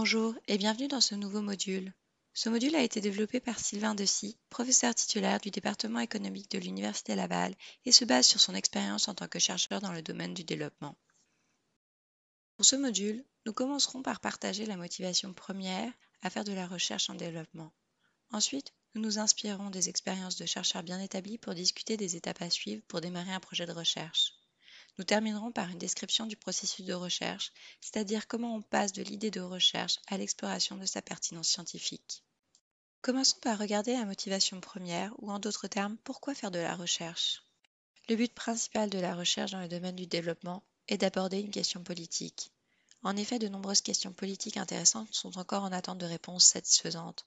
Bonjour et bienvenue dans ce nouveau module. Ce module a été développé par Sylvain Dessy, professeur titulaire du département économique de l'Université Laval et se base sur son expérience en tant que chercheur dans le domaine du développement. Pour ce module, nous commencerons par partager la motivation première à faire de la recherche en développement. Ensuite, nous nous inspirerons des expériences de chercheurs bien établis pour discuter des étapes à suivre pour démarrer un projet de recherche. Nous terminerons par une description du processus de recherche, c'est-à-dire comment on passe de l'idée de recherche à l'exploration de sa pertinence scientifique. Commençons par regarder la motivation première, ou en d'autres termes, pourquoi faire de la recherche Le but principal de la recherche dans le domaine du développement est d'aborder une question politique. En effet, de nombreuses questions politiques intéressantes sont encore en attente de réponses satisfaisantes.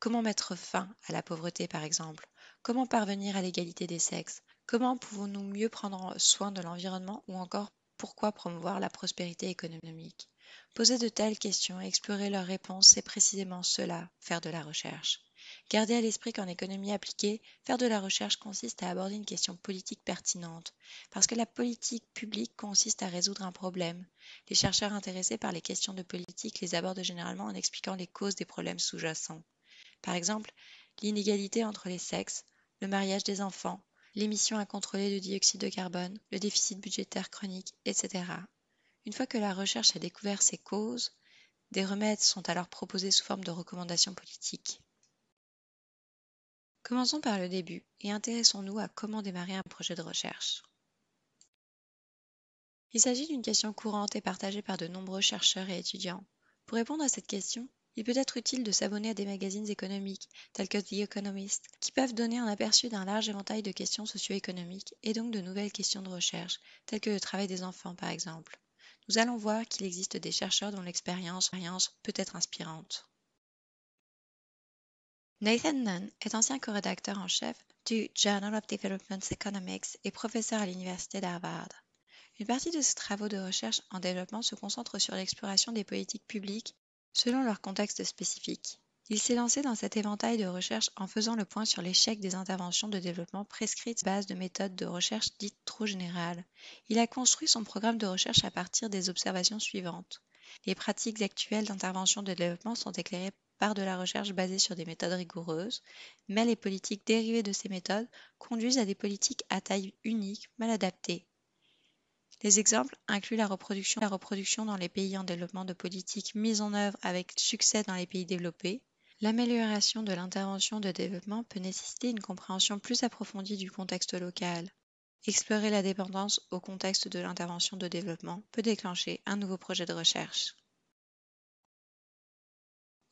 Comment mettre fin à la pauvreté, par exemple Comment parvenir à l'égalité des sexes Comment pouvons-nous mieux prendre soin de l'environnement ou encore pourquoi promouvoir la prospérité économique Poser de telles questions et explorer leurs réponses, c'est précisément cela, faire de la recherche. Gardez à l'esprit qu'en économie appliquée, faire de la recherche consiste à aborder une question politique pertinente, parce que la politique publique consiste à résoudre un problème. Les chercheurs intéressés par les questions de politique les abordent généralement en expliquant les causes des problèmes sous-jacents. Par exemple, l'inégalité entre les sexes, le mariage des enfants, l'émission incontrôlée de dioxyde de carbone, le déficit budgétaire chronique, etc. Une fois que la recherche a découvert ses causes, des remèdes sont alors proposés sous forme de recommandations politiques. Commençons par le début et intéressons-nous à comment démarrer un projet de recherche. Il s'agit d'une question courante et partagée par de nombreux chercheurs et étudiants. Pour répondre à cette question, il peut être utile de s'abonner à des magazines économiques, tels que The Economist, qui peuvent donner un aperçu d'un large éventail de questions socio-économiques et donc de nouvelles questions de recherche, telles que le travail des enfants par exemple. Nous allons voir qu'il existe des chercheurs dont l'expérience peut être inspirante. Nathan Nunn est ancien co-rédacteur en chef du Journal of Development Economics et professeur à l'Université d'Harvard. Une partie de ses travaux de recherche en développement se concentre sur l'exploration des politiques publiques Selon leur contexte spécifique, il s'est lancé dans cet éventail de recherche en faisant le point sur l'échec des interventions de développement prescrites base de méthodes de recherche dites trop générales. Il a construit son programme de recherche à partir des observations suivantes. Les pratiques actuelles d'intervention de développement sont éclairées par de la recherche basée sur des méthodes rigoureuses, mais les politiques dérivées de ces méthodes conduisent à des politiques à taille unique, mal adaptées, les exemples incluent la reproduction dans les pays en développement de politiques mises en œuvre avec succès dans les pays développés. L'amélioration de l'intervention de développement peut nécessiter une compréhension plus approfondie du contexte local. Explorer la dépendance au contexte de l'intervention de développement peut déclencher un nouveau projet de recherche.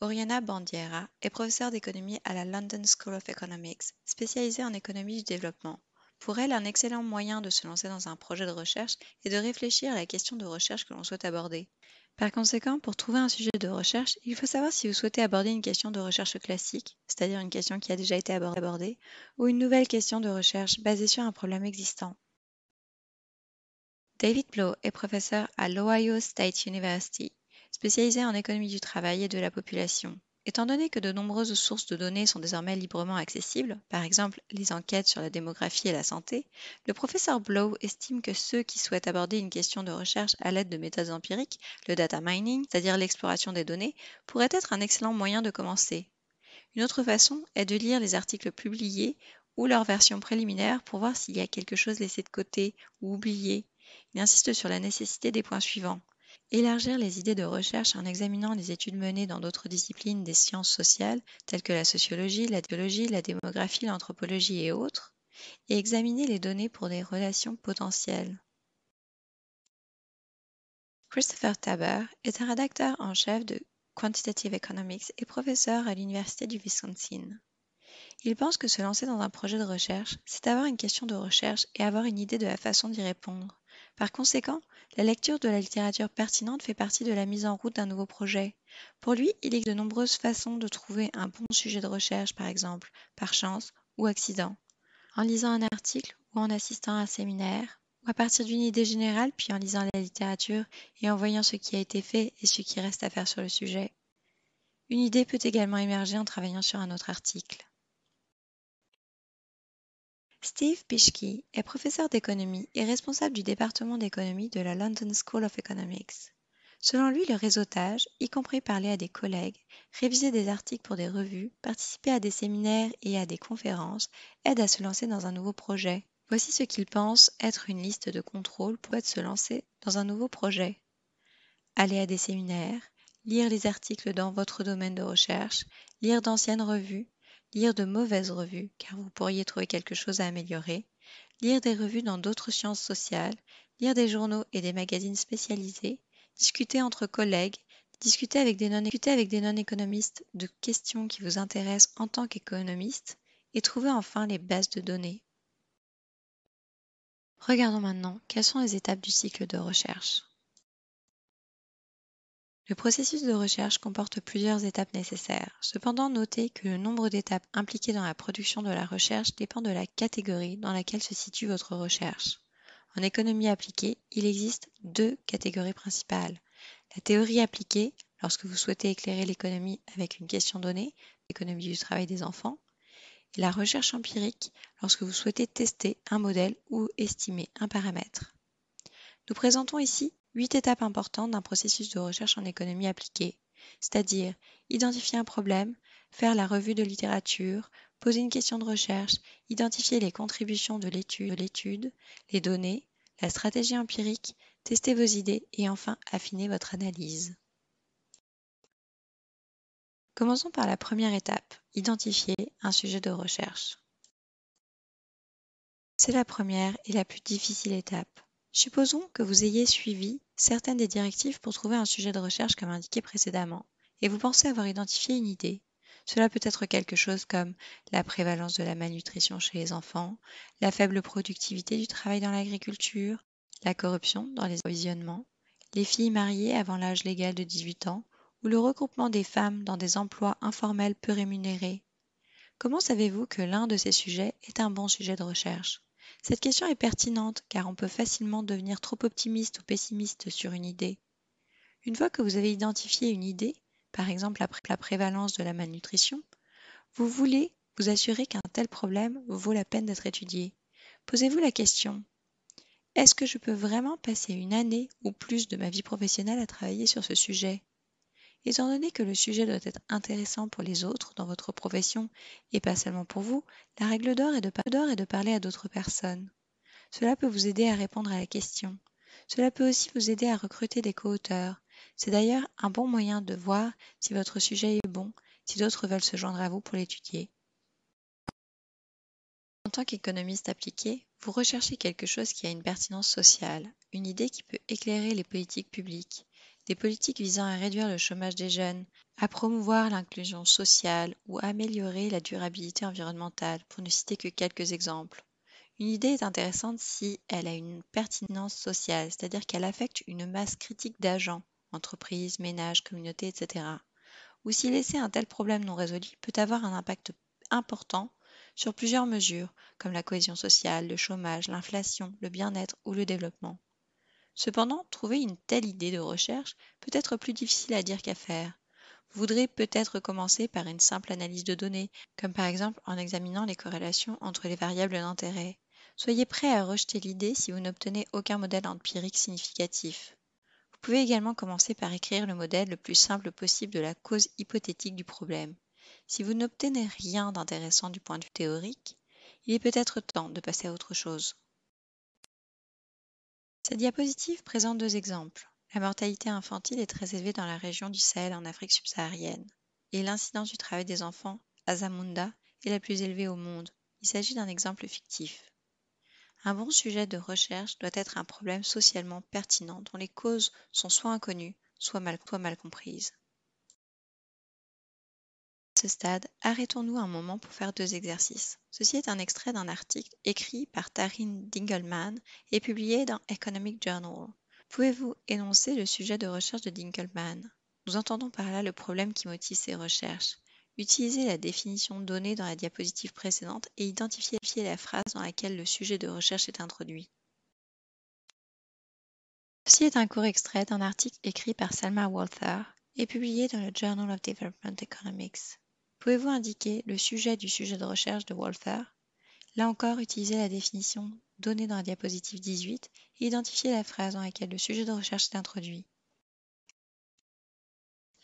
Oriana Bandiera est professeure d'économie à la London School of Economics, spécialisée en économie du développement. Pour elle, un excellent moyen de se lancer dans un projet de recherche est de réfléchir à la question de recherche que l'on souhaite aborder. Par conséquent, pour trouver un sujet de recherche, il faut savoir si vous souhaitez aborder une question de recherche classique, c'est-à-dire une question qui a déjà été abordée, ou une nouvelle question de recherche basée sur un problème existant. David Blow est professeur à l'Ohio State University, spécialisé en économie du travail et de la population. Étant donné que de nombreuses sources de données sont désormais librement accessibles, par exemple les enquêtes sur la démographie et la santé, le professeur Blow estime que ceux qui souhaitent aborder une question de recherche à l'aide de méthodes empiriques, le data mining, c'est-à-dire l'exploration des données, pourrait être un excellent moyen de commencer. Une autre façon est de lire les articles publiés ou leur version préliminaire pour voir s'il y a quelque chose laissé de côté ou oublié. Il insiste sur la nécessité des points suivants Élargir les idées de recherche en examinant les études menées dans d'autres disciplines des sciences sociales, telles que la sociologie, la théologie, la démographie, l'anthropologie et autres, et examiner les données pour des relations potentielles. Christopher Taber est un rédacteur en chef de Quantitative Economics et professeur à l'Université du Wisconsin. Il pense que se lancer dans un projet de recherche, c'est avoir une question de recherche et avoir une idée de la façon d'y répondre. Par conséquent, la lecture de la littérature pertinente fait partie de la mise en route d'un nouveau projet. Pour lui, il existe de nombreuses façons de trouver un bon sujet de recherche, par exemple, par chance ou accident, en lisant un article ou en assistant à un séminaire, ou à partir d'une idée générale, puis en lisant la littérature et en voyant ce qui a été fait et ce qui reste à faire sur le sujet. Une idée peut également émerger en travaillant sur un autre article. Steve Pischke est professeur d'économie et responsable du département d'économie de la London School of Economics. Selon lui, le réseautage, y compris parler à des collègues, réviser des articles pour des revues, participer à des séminaires et à des conférences, aide à se lancer dans un nouveau projet. Voici ce qu'il pense être une liste de contrôle pour être se lancer dans un nouveau projet. Aller à des séminaires, lire les articles dans votre domaine de recherche, lire d'anciennes revues, lire de mauvaises revues car vous pourriez trouver quelque chose à améliorer, lire des revues dans d'autres sciences sociales, lire des journaux et des magazines spécialisés, discuter entre collègues, discuter avec des non-économistes de questions qui vous intéressent en tant qu'économiste et trouver enfin les bases de données. Regardons maintenant quelles sont les étapes du cycle de recherche. Le processus de recherche comporte plusieurs étapes nécessaires. Cependant, notez que le nombre d'étapes impliquées dans la production de la recherche dépend de la catégorie dans laquelle se situe votre recherche. En économie appliquée, il existe deux catégories principales. La théorie appliquée, lorsque vous souhaitez éclairer l'économie avec une question donnée, l'économie du travail des enfants, et la recherche empirique, lorsque vous souhaitez tester un modèle ou estimer un paramètre. Nous présentons ici huit étapes importantes d'un processus de recherche en économie appliquée, c'est-à-dire identifier un problème, faire la revue de littérature, poser une question de recherche, identifier les contributions de l'étude, les données, la stratégie empirique, tester vos idées et enfin affiner votre analyse. Commençons par la première étape, identifier un sujet de recherche. C'est la première et la plus difficile étape. Supposons que vous ayez suivi certaines des directives pour trouver un sujet de recherche comme indiqué précédemment, et vous pensez avoir identifié une idée. Cela peut être quelque chose comme la prévalence de la malnutrition chez les enfants, la faible productivité du travail dans l'agriculture, la corruption dans les approvisionnements, les filles mariées avant l'âge légal de 18 ans ou le regroupement des femmes dans des emplois informels peu rémunérés. Comment savez-vous que l'un de ces sujets est un bon sujet de recherche cette question est pertinente car on peut facilement devenir trop optimiste ou pessimiste sur une idée. Une fois que vous avez identifié une idée, par exemple après la prévalence de la malnutrition, vous voulez vous assurer qu'un tel problème vaut la peine d'être étudié. Posez-vous la question est-ce que je peux vraiment passer une année ou plus de ma vie professionnelle à travailler sur ce sujet Étant donné que le sujet doit être intéressant pour les autres dans votre profession et pas seulement pour vous, la règle d'or est, est de parler à d'autres personnes. Cela peut vous aider à répondre à la question. Cela peut aussi vous aider à recruter des co-auteurs. C'est d'ailleurs un bon moyen de voir si votre sujet est bon, si d'autres veulent se joindre à vous pour l'étudier. En tant qu'économiste appliqué, vous recherchez quelque chose qui a une pertinence sociale, une idée qui peut éclairer les politiques publiques, des politiques visant à réduire le chômage des jeunes, à promouvoir l'inclusion sociale ou à améliorer la durabilité environnementale, pour ne citer que quelques exemples. Une idée est intéressante si elle a une pertinence sociale, c'est-à-dire qu'elle affecte une masse critique d'agents, entreprises, ménages, communautés, etc. Ou si laisser un tel problème non résolu peut avoir un impact important sur plusieurs mesures, comme la cohésion sociale, le chômage, l'inflation, le bien-être ou le développement. Cependant, trouver une telle idée de recherche peut être plus difficile à dire qu'à faire. Vous voudrez peut-être commencer par une simple analyse de données, comme par exemple en examinant les corrélations entre les variables d'intérêt. Soyez prêt à rejeter l'idée si vous n'obtenez aucun modèle empirique significatif. Vous pouvez également commencer par écrire le modèle le plus simple possible de la cause hypothétique du problème. Si vous n'obtenez rien d'intéressant du point de vue théorique, il est peut-être temps de passer à autre chose. Cette diapositive présente deux exemples. La mortalité infantile est très élevée dans la région du Sahel en Afrique subsaharienne, et l'incidence du travail des enfants à Zamunda est la plus élevée au monde. Il s'agit d'un exemple fictif. Un bon sujet de recherche doit être un problème socialement pertinent dont les causes sont soit inconnues, soit mal, soit mal comprises stade, arrêtons-nous un moment pour faire deux exercices. Ceci est un extrait d'un article écrit par Tarin Dingelman et publié dans Economic Journal. Pouvez-vous énoncer le sujet de recherche de Dingelman Nous entendons par là le problème qui motive ses recherches. Utilisez la définition donnée dans la diapositive précédente et identifiez la phrase dans laquelle le sujet de recherche est introduit. Ceci est un court extrait d'un article écrit par Selma Walther et publié dans le Journal of Development Economics. Pouvez-vous indiquer le sujet du sujet de recherche de Walther Là encore, utilisez la définition donnée dans la diapositive 18 et identifiez la phrase dans laquelle le sujet de recherche est introduit.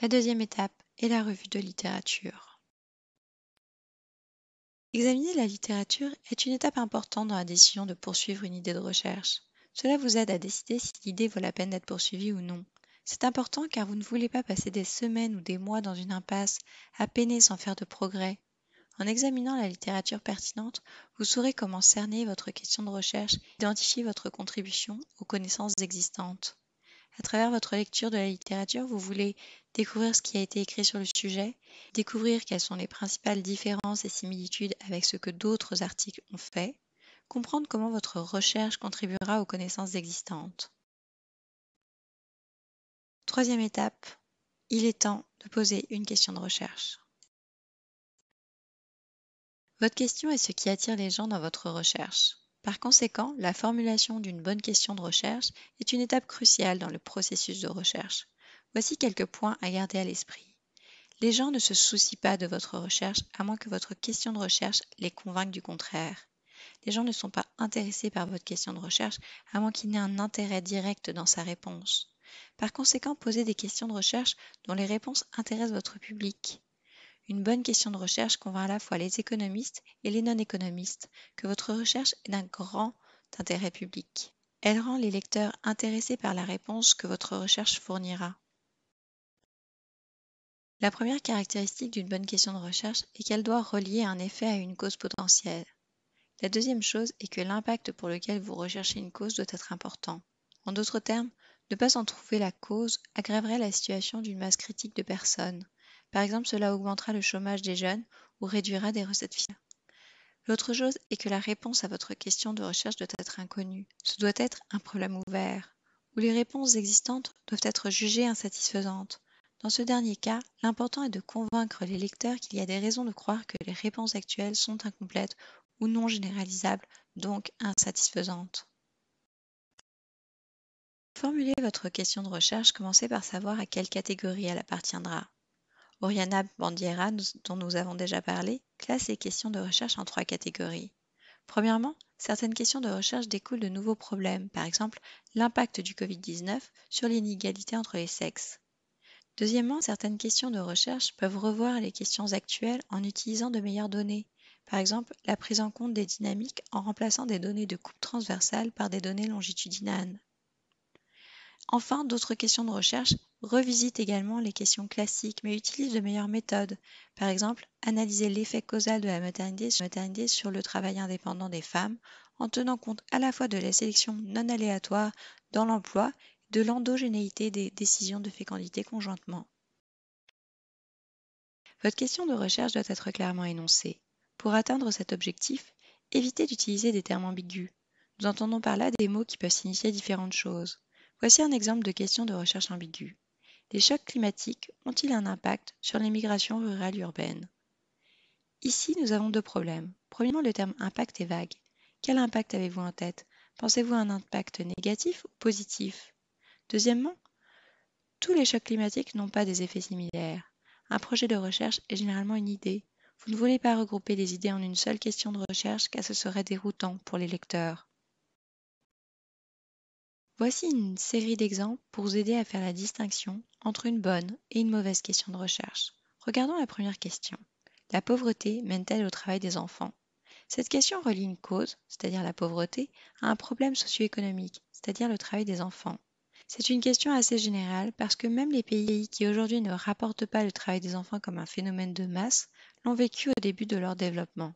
La deuxième étape est la revue de littérature. Examiner la littérature est une étape importante dans la décision de poursuivre une idée de recherche. Cela vous aide à décider si l'idée vaut la peine d'être poursuivie ou non. C'est important car vous ne voulez pas passer des semaines ou des mois dans une impasse, à peiner sans faire de progrès. En examinant la littérature pertinente, vous saurez comment cerner votre question de recherche, identifier votre contribution aux connaissances existantes. À travers votre lecture de la littérature, vous voulez découvrir ce qui a été écrit sur le sujet, découvrir quelles sont les principales différences et similitudes avec ce que d'autres articles ont fait, comprendre comment votre recherche contribuera aux connaissances existantes. Troisième étape, il est temps de poser une question de recherche. Votre question est ce qui attire les gens dans votre recherche. Par conséquent, la formulation d'une bonne question de recherche est une étape cruciale dans le processus de recherche. Voici quelques points à garder à l'esprit. Les gens ne se soucient pas de votre recherche à moins que votre question de recherche les convainque du contraire. Les gens ne sont pas intéressés par votre question de recherche à moins qu'il n'ait un intérêt direct dans sa réponse. Par conséquent, posez des questions de recherche dont les réponses intéressent votre public. Une bonne question de recherche convainc à la fois les économistes et les non-économistes que votre recherche est d'un grand intérêt public. Elle rend les lecteurs intéressés par la réponse que votre recherche fournira. La première caractéristique d'une bonne question de recherche est qu'elle doit relier un effet à une cause potentielle. La deuxième chose est que l'impact pour lequel vous recherchez une cause doit être important. En d'autres termes, ne pas en trouver la cause aggraverait la situation d'une masse critique de personnes. Par exemple, cela augmentera le chômage des jeunes ou réduira des recettes fiscales. L'autre chose est que la réponse à votre question de recherche doit être inconnue. Ce doit être un problème ouvert, où les réponses existantes doivent être jugées insatisfaisantes. Dans ce dernier cas, l'important est de convaincre les lecteurs qu'il y a des raisons de croire que les réponses actuelles sont incomplètes ou non généralisables, donc insatisfaisantes formuler votre question de recherche, commencez par savoir à quelle catégorie elle appartiendra. Oriana Bandiera, dont nous avons déjà parlé, classe les questions de recherche en trois catégories. Premièrement, certaines questions de recherche découlent de nouveaux problèmes, par exemple l'impact du Covid-19 sur l'inégalité entre les sexes. Deuxièmement, certaines questions de recherche peuvent revoir les questions actuelles en utilisant de meilleures données, par exemple la prise en compte des dynamiques en remplaçant des données de coupe transversale par des données longitudinales. Enfin, d'autres questions de recherche revisitent également les questions classiques, mais utilisent de meilleures méthodes. Par exemple, analyser l'effet causal de la maternité sur le travail indépendant des femmes en tenant compte à la fois de la sélection non aléatoire dans l'emploi et de l'endogénéité des décisions de fécondité conjointement. Votre question de recherche doit être clairement énoncée. Pour atteindre cet objectif, évitez d'utiliser des termes ambigus. Nous entendons par là des mots qui peuvent signifier différentes choses. Voici un exemple de question de recherche ambiguë. Les chocs climatiques ont-ils un impact sur les migrations rurales urbaines Ici, nous avons deux problèmes. Premièrement, le terme impact est vague. Quel impact avez-vous en tête Pensez-vous à un impact négatif ou positif Deuxièmement, tous les chocs climatiques n'ont pas des effets similaires. Un projet de recherche est généralement une idée. Vous ne voulez pas regrouper des idées en une seule question de recherche car ce serait déroutant pour les lecteurs. Voici une série d'exemples pour vous aider à faire la distinction entre une bonne et une mauvaise question de recherche. Regardons la première question. La pauvreté mène-t-elle au travail des enfants Cette question relie une cause, c'est-à-dire la pauvreté, à un problème socio-économique, c'est-à-dire le travail des enfants. C'est une question assez générale parce que même les pays qui aujourd'hui ne rapportent pas le travail des enfants comme un phénomène de masse l'ont vécu au début de leur développement.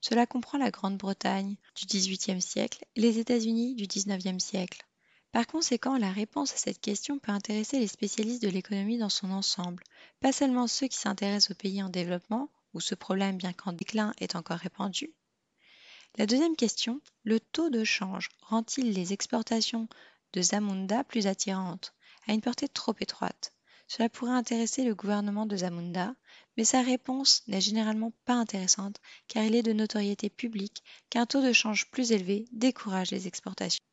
Cela comprend la Grande-Bretagne du XVIIIe siècle et les États-Unis du XIXe siècle. Par conséquent, la réponse à cette question peut intéresser les spécialistes de l'économie dans son ensemble, pas seulement ceux qui s'intéressent aux pays en développement, où ce problème, bien qu'en déclin, est encore répandu. La deuxième question, le taux de change rend-il les exportations de Zamunda plus attirantes, à une portée trop étroite Cela pourrait intéresser le gouvernement de Zamunda, mais sa réponse n'est généralement pas intéressante car il est de notoriété publique qu'un taux de change plus élevé décourage les exportations.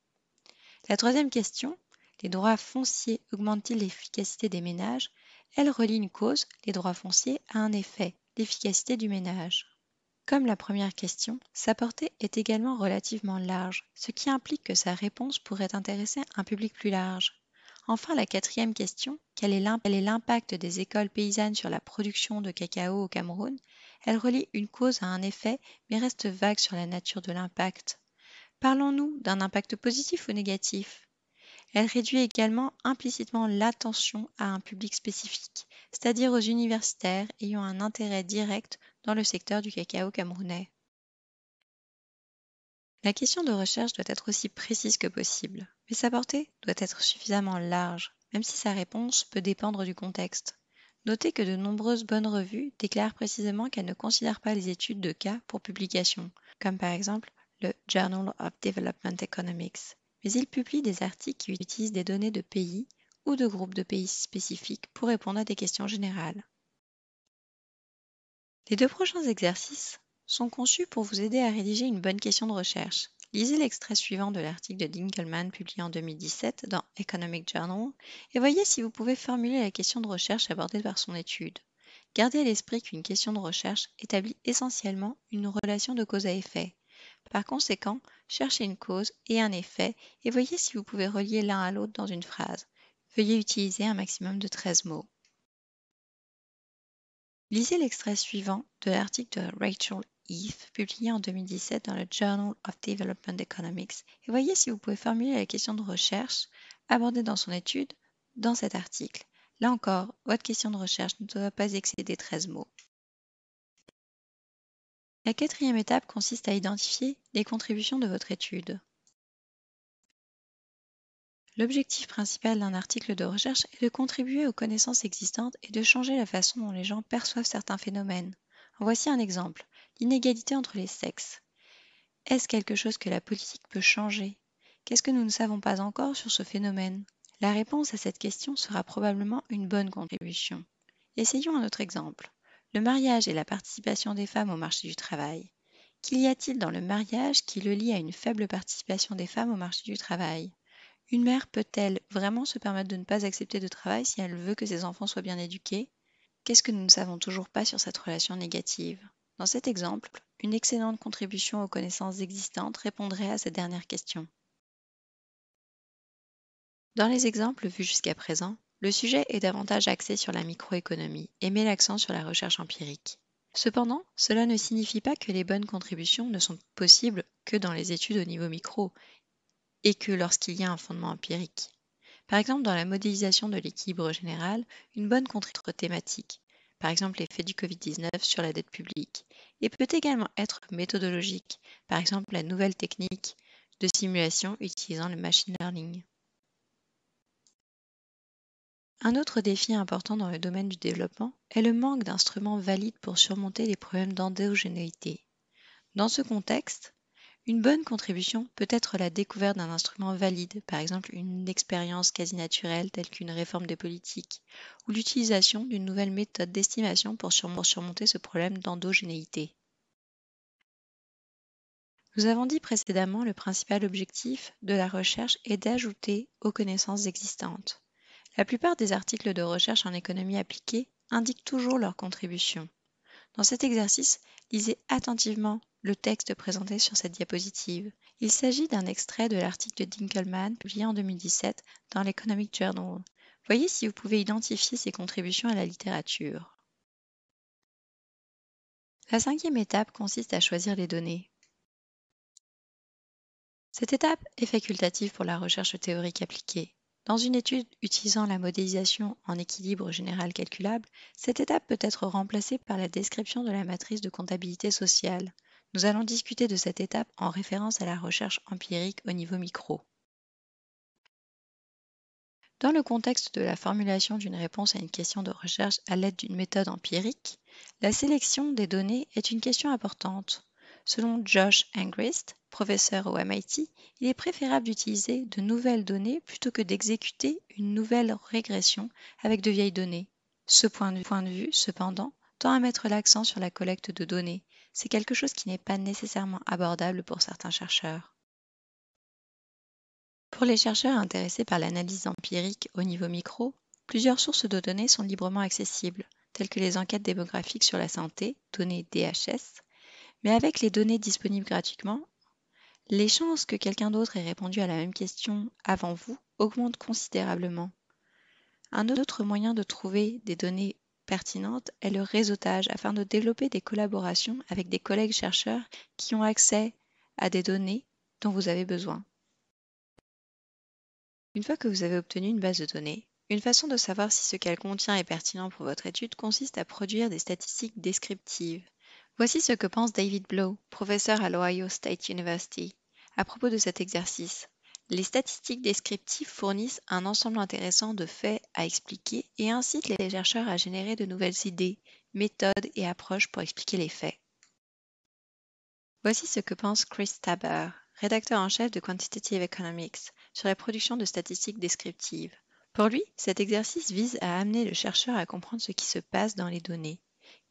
La troisième question, les droits fonciers augmentent-ils l'efficacité des ménages Elle relie une cause, les droits fonciers, à un effet, l'efficacité du ménage. Comme la première question, sa portée est également relativement large, ce qui implique que sa réponse pourrait intéresser un public plus large. Enfin, la quatrième question, quel est l'impact des écoles paysannes sur la production de cacao au Cameroun Elle relie une cause à un effet, mais reste vague sur la nature de l'impact. Parlons-nous d'un impact positif ou négatif Elle réduit également implicitement l'attention à un public spécifique, c'est-à-dire aux universitaires ayant un intérêt direct dans le secteur du cacao camerounais. La question de recherche doit être aussi précise que possible, mais sa portée doit être suffisamment large, même si sa réponse peut dépendre du contexte. Notez que de nombreuses bonnes revues déclarent précisément qu'elles ne considèrent pas les études de cas pour publication, comme par exemple le Journal of Development Economics, mais il publie des articles qui utilisent des données de pays ou de groupes de pays spécifiques pour répondre à des questions générales. Les deux prochains exercices sont conçus pour vous aider à rédiger une bonne question de recherche. Lisez l'extrait suivant de l'article de Dinkelmann publié en 2017 dans Economic Journal et voyez si vous pouvez formuler la question de recherche abordée par son étude. Gardez à l'esprit qu'une question de recherche établit essentiellement une relation de cause à effet, par conséquent cherchez une cause et un effet et voyez si vous pouvez relier l'un à l'autre dans une phrase veuillez utiliser un maximum de 13 mots lisez l'extrait suivant de l'article de Rachel Heath publié en 2017 dans le Journal of Development Economics et voyez si vous pouvez formuler la question de recherche abordée dans son étude dans cet article. Là encore, votre question de recherche ne doit pas excéder 13 mots. La quatrième étape consiste à identifier les contributions de votre étude. L'objectif principal d'un article de recherche est de contribuer aux connaissances existantes et de changer la façon dont les gens perçoivent certains phénomènes. Voici un exemple, l'inégalité entre les sexes. Est-ce quelque chose que la politique peut changer Qu'est-ce que nous ne savons pas encore sur ce phénomène La réponse à cette question sera probablement une bonne contribution. Essayons un autre exemple. Le mariage et la participation des femmes au marché du travail. Qu'y a-t-il dans le mariage qui le lie à une faible participation des femmes au marché du travail Une mère peut-elle vraiment se permettre de ne pas accepter de travail si elle veut que ses enfants soient bien éduqués Qu'est-ce que nous ne savons toujours pas sur cette relation négative Dans cet exemple, une excellente contribution aux connaissances existantes répondrait à cette dernière question. Dans les exemples vus jusqu'à présent, le sujet est davantage axé sur la microéconomie et met l'accent sur la recherche empirique. Cependant, cela ne signifie pas que les bonnes contributions ne sont possibles que dans les études au niveau micro et que lorsqu'il y a un fondement empirique. Par exemple, dans la modélisation de l'équilibre général, une bonne contribution thématique, par exemple l'effet du Covid-19 sur la dette publique, et peut également être méthodologique, par exemple la nouvelle technique de simulation utilisant le machine learning. Un autre défi important dans le domaine du développement est le manque d'instruments valides pour surmonter les problèmes d'endogénéité. Dans ce contexte, une bonne contribution peut être la découverte d'un instrument valide, par exemple une expérience quasi naturelle telle qu'une réforme des politiques, ou l'utilisation d'une nouvelle méthode d'estimation pour surmonter ce problème d'endogénéité. Nous avons dit précédemment que le principal objectif de la recherche est d'ajouter aux connaissances existantes. La plupart des articles de recherche en économie appliquée indiquent toujours leur contribution. Dans cet exercice, lisez attentivement le texte présenté sur cette diapositive. Il s'agit d'un extrait de l'article de Dinkelmann publié en 2017 dans l'Economic Journal. Voyez si vous pouvez identifier ses contributions à la littérature. La cinquième étape consiste à choisir les données. Cette étape est facultative pour la recherche théorique appliquée. Dans une étude utilisant la modélisation en équilibre général calculable, cette étape peut être remplacée par la description de la matrice de comptabilité sociale. Nous allons discuter de cette étape en référence à la recherche empirique au niveau micro. Dans le contexte de la formulation d'une réponse à une question de recherche à l'aide d'une méthode empirique, la sélection des données est une question importante. Selon Josh Angrist, professeur au MIT, il est préférable d'utiliser de nouvelles données plutôt que d'exécuter une nouvelle régression avec de vieilles données. Ce point de, point de vue, cependant, tend à mettre l'accent sur la collecte de données. C'est quelque chose qui n'est pas nécessairement abordable pour certains chercheurs. Pour les chercheurs intéressés par l'analyse empirique au niveau micro, plusieurs sources de données sont librement accessibles, telles que les enquêtes démographiques sur la santé, données DHS, mais avec les données disponibles gratuitement, les chances que quelqu'un d'autre ait répondu à la même question avant vous augmentent considérablement. Un autre moyen de trouver des données pertinentes est le réseautage afin de développer des collaborations avec des collègues chercheurs qui ont accès à des données dont vous avez besoin. Une fois que vous avez obtenu une base de données, une façon de savoir si ce qu'elle contient est pertinent pour votre étude consiste à produire des statistiques descriptives, Voici ce que pense David Blow, professeur à l'Ohio State University, à propos de cet exercice. Les statistiques descriptives fournissent un ensemble intéressant de faits à expliquer et incitent les chercheurs à générer de nouvelles idées, méthodes et approches pour expliquer les faits. Voici ce que pense Chris Taber, rédacteur en chef de Quantitative Economics, sur la production de statistiques descriptives. Pour lui, cet exercice vise à amener le chercheur à comprendre ce qui se passe dans les données,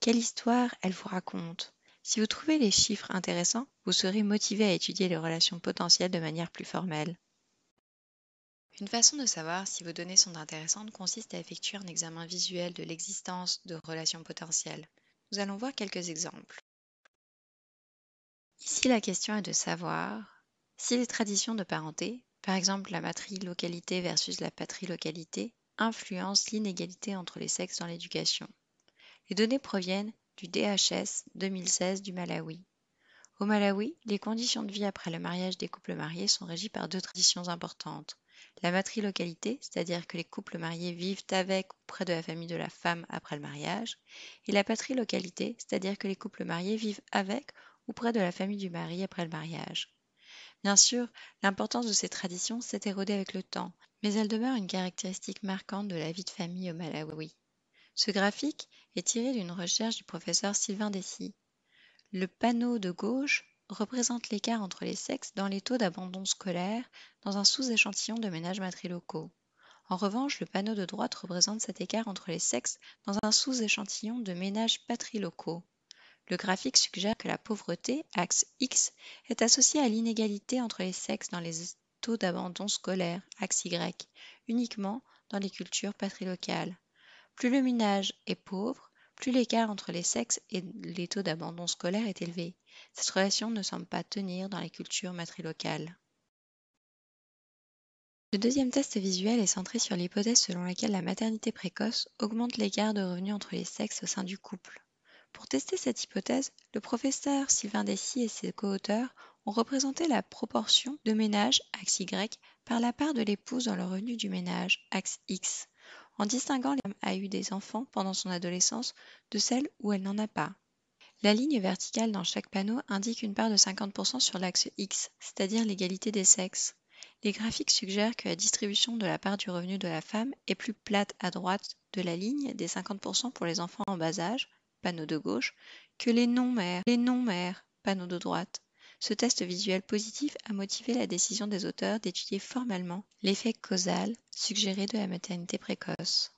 quelle histoire elle vous raconte Si vous trouvez les chiffres intéressants, vous serez motivé à étudier les relations potentielles de manière plus formelle. Une façon de savoir si vos données sont intéressantes consiste à effectuer un examen visuel de l'existence de relations potentielles. Nous allons voir quelques exemples. Ici, la question est de savoir si les traditions de parenté, par exemple la matrilocalité versus la patrilocalité, influencent l'inégalité entre les sexes dans l'éducation. Les données proviennent du DHS 2016 du Malawi. Au Malawi, les conditions de vie après le mariage des couples mariés sont régies par deux traditions importantes. La matrilocalité, c'est-à-dire que les couples mariés vivent avec ou près de la famille de la femme après le mariage, et la patrilocalité, c'est-à-dire que les couples mariés vivent avec ou près de la famille du mari après le mariage. Bien sûr, l'importance de ces traditions s'est érodée avec le temps, mais elles demeurent une caractéristique marquante de la vie de famille au Malawi. Ce graphique est tiré d'une recherche du professeur Sylvain Dessy. Le panneau de gauche représente l'écart entre les sexes dans les taux d'abandon scolaire dans un sous-échantillon de ménages matrilocaux. En revanche, le panneau de droite représente cet écart entre les sexes dans un sous-échantillon de ménages patrilocaux. Le graphique suggère que la pauvreté, axe X, est associée à l'inégalité entre les sexes dans les taux d'abandon scolaire, axe Y, uniquement dans les cultures patrilocales. Plus le ménage est pauvre, plus l'écart entre les sexes et les taux d'abandon scolaire est élevé. Cette relation ne semble pas tenir dans les cultures matrilocales. Le deuxième test visuel est centré sur l'hypothèse selon laquelle la maternité précoce augmente l'écart de revenus entre les sexes au sein du couple. Pour tester cette hypothèse, le professeur Sylvain Dessy et ses co-auteurs ont représenté la proportion de ménage, axe Y, par la part de l'épouse dans le revenu du ménage, axe X en distinguant les a eu des enfants pendant son adolescence de celles où elle n'en a pas. La ligne verticale dans chaque panneau indique une part de 50% sur l'axe X, c'est-à-dire l'égalité des sexes. Les graphiques suggèrent que la distribution de la part du revenu de la femme est plus plate à droite de la ligne des 50% pour les enfants en bas âge, panneau de gauche, que les non-mères, les non-mères, panneau de droite. Ce test visuel positif a motivé la décision des auteurs d'étudier formellement l'effet causal suggéré de la maternité précoce.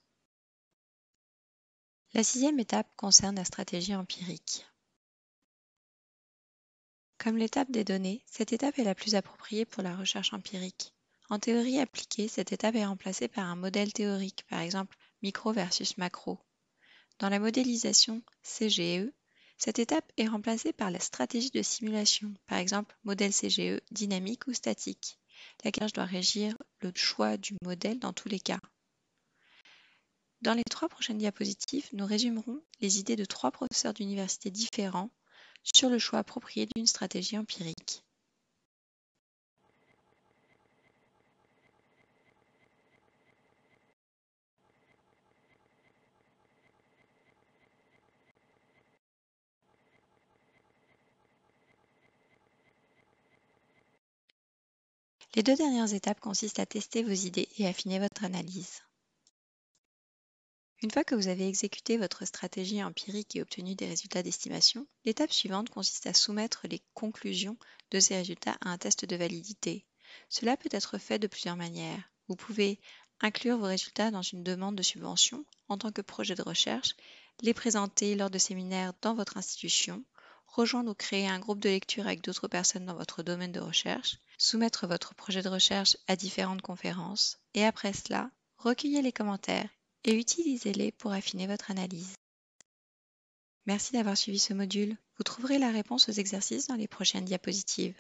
La sixième étape concerne la stratégie empirique. Comme l'étape des données, cette étape est la plus appropriée pour la recherche empirique. En théorie appliquée, cette étape est remplacée par un modèle théorique, par exemple micro versus macro. Dans la modélisation CGE, cette étape est remplacée par la stratégie de simulation, par exemple modèle CGE, dynamique ou statique. La cage doit régir le choix du modèle dans tous les cas. Dans les trois prochaines diapositives, nous résumerons les idées de trois professeurs d'université différents sur le choix approprié d'une stratégie empirique. Les deux dernières étapes consistent à tester vos idées et affiner votre analyse. Une fois que vous avez exécuté votre stratégie empirique et obtenu des résultats d'estimation, l'étape suivante consiste à soumettre les conclusions de ces résultats à un test de validité. Cela peut être fait de plusieurs manières. Vous pouvez inclure vos résultats dans une demande de subvention en tant que projet de recherche, les présenter lors de séminaires dans votre institution, rejoindre ou créer un groupe de lecture avec d'autres personnes dans votre domaine de recherche, soumettre votre projet de recherche à différentes conférences, et après cela, recueillez les commentaires et utilisez-les pour affiner votre analyse. Merci d'avoir suivi ce module. Vous trouverez la réponse aux exercices dans les prochaines diapositives.